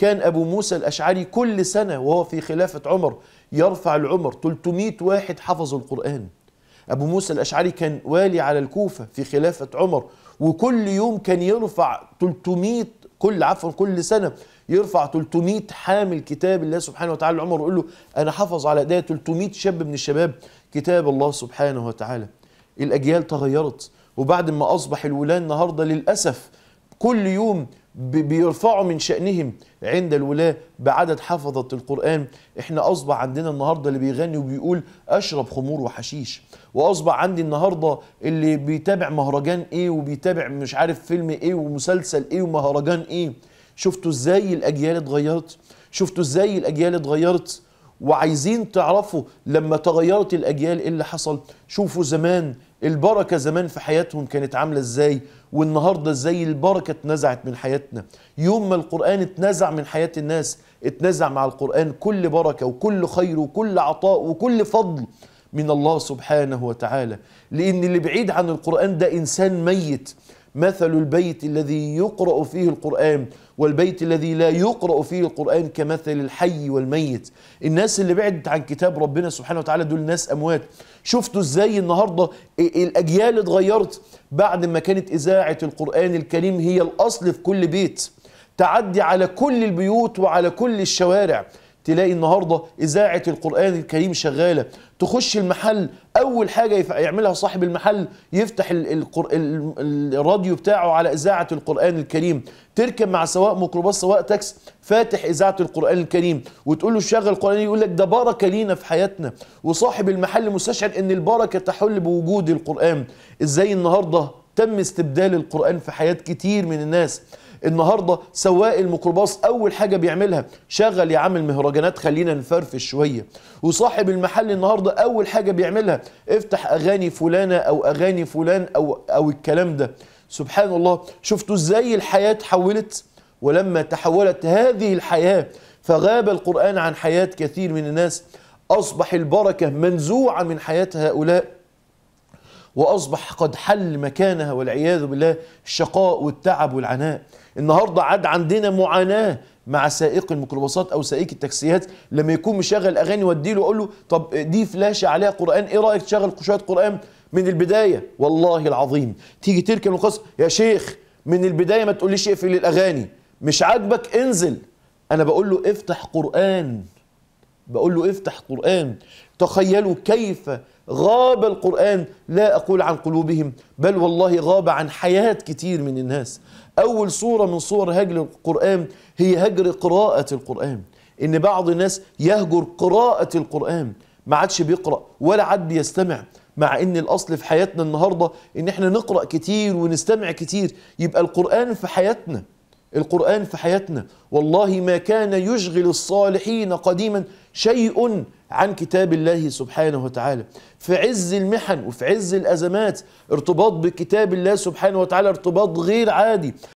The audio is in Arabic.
كان أبو موسى الأشعري كل سنة وهو في خلافة عمر يرفع العمر 300 واحد حفظ القرآن أبو موسى الأشعري كان والي على الكوفة في خلافة عمر وكل يوم كان يرفع 300 كل عفوا كل سنة يرفع 300 حامل كتاب الله سبحانه وتعالى لعمر ويقول له أنا حافظ على ده 300 شاب من الشباب كتاب الله سبحانه وتعالى الأجيال تغيرت وبعد ما أصبح الولاة النهاردة للأسف كل يوم بيرفعوا من شأنهم عند الولاة بعدد حفظة القرآن احنا أصبح عندنا النهاردة اللي بيغني وبيقول أشرب خمور وحشيش وأصبح عندي النهاردة اللي بيتابع مهرجان إيه وبيتابع مش عارف فيلم إيه ومسلسل إيه ومهرجان إيه شفتوا إزاي الأجيال اتغيرت شفتوا إزاي الأجيال اتغيرت وعايزين تعرفوا لما تغيرت الأجيال إيه اللي حصل شوفوا زمان البركة زمان في حياتهم كانت عاملة إزاي والنهاردة إزاي البركة اتنزعت من حياتنا يوم ما القرآن اتنزع من حياة الناس اتنزع مع القرآن كل بركة وكل خير وكل عطاء وكل فضل من الله سبحانه وتعالى لأن اللي بعيد عن القرآن ده إنسان ميت مثل البيت الذي يقرأ فيه القرآن والبيت الذي لا يقرأ فيه القرآن كمثل الحي والميت الناس اللي بعدت عن كتاب ربنا سبحانه وتعالى دول ناس أموات شفتوا ازاي النهاردة الأجيال اتغيرت بعد ما كانت إذاعة القرآن الكريم هي الأصل في كل بيت تعدي على كل البيوت وعلى كل الشوارع تلاقي النهارده اذاعه القران الكريم شغاله تخش المحل اول حاجه يعملها صاحب المحل يفتح الراديو بتاعه على اذاعه القران الكريم تركب مع سواء ميكروباص سواء تاكس فاتح اذاعه القران الكريم وتقول له شغل القران يقول لك ده بركه لينا في حياتنا وصاحب المحل مستشعر ان البركه تحل بوجود القران ازاي النهارده تم استبدال القران في حياه كتير من الناس النهارده سواق الميكروباص اول حاجه بيعملها شغل يا عم المهرجانات خلينا نفرفش شويه وصاحب المحل النهارده اول حاجه بيعملها افتح اغاني فلانه او اغاني فلان او او الكلام ده سبحان الله شفتوا ازاي الحياه تحولت ولما تحولت هذه الحياه فغاب القران عن حياه كثير من الناس اصبح البركه منزوعه من حياه هؤلاء وأصبح قد حل مكانها والعياذ بالله الشقاء والتعب والعناء النهاردة عاد عندنا معاناة مع سائق الميكروباصات أو سائق التاكسيات لما يكون مشغل أغاني وأديله أقول له طب دي فلاشة عليها قرآن إيه رأيك تشغل شوية قرآن من البداية والله العظيم تيجي تركن القص يا شيخ من البداية ما تقوليش اقفل الأغاني مش عاجبك انزل أنا بقول له افتح قرآن بقول له افتح قرآن تخيلوا كيف غاب القرآن لا أقول عن قلوبهم بل والله غاب عن حياة كتير من الناس أول صورة من صور هجر القرآن هي هجر قراءة القرآن إن بعض الناس يهجر قراءة القرآن ما عادش بيقرأ ولا عاد بيستمع مع ان الاصل في حياتنا النهارده ان احنا نقرا كتير ونستمع كتير يبقى القران في حياتنا القرآن في حياتنا والله ما كان يشغل الصالحين قديما شيء عن كتاب الله سبحانه وتعالى في عز المحن وفي عز الأزمات ارتباط بكتاب الله سبحانه وتعالى ارتباط غير عادي